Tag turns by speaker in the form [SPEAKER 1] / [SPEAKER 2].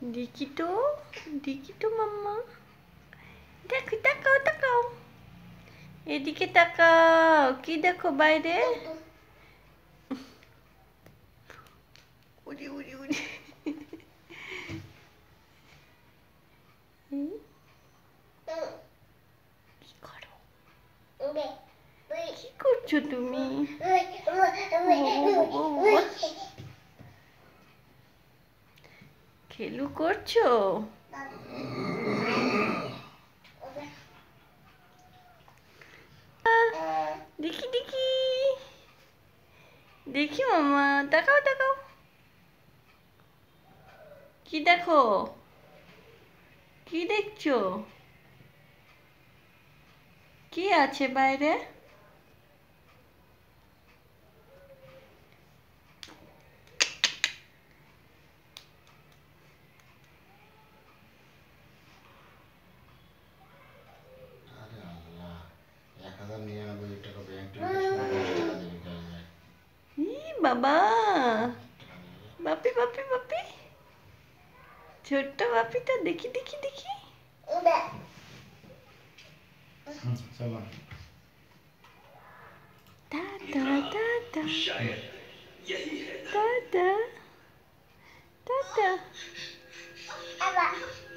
[SPEAKER 1] Dikito? Dikito mama? Daku takau takau. Edike takau. Kida ko baide? Uri uri uri. Kiko, čo tu mi? Oh, oh, oh, oh. খেলু করছো দেখি দেখি দেখি মামা দেখাও দেখাও কি দেখো কি দেখছো কি আছে বাইরে babá. Papi, papi, papi. Chota papi, tá daqui, daqui, daqui. Onde? Sei lá. Tá, tá, tá, tá. Tá, tá. Tá, tá. Tá, tá.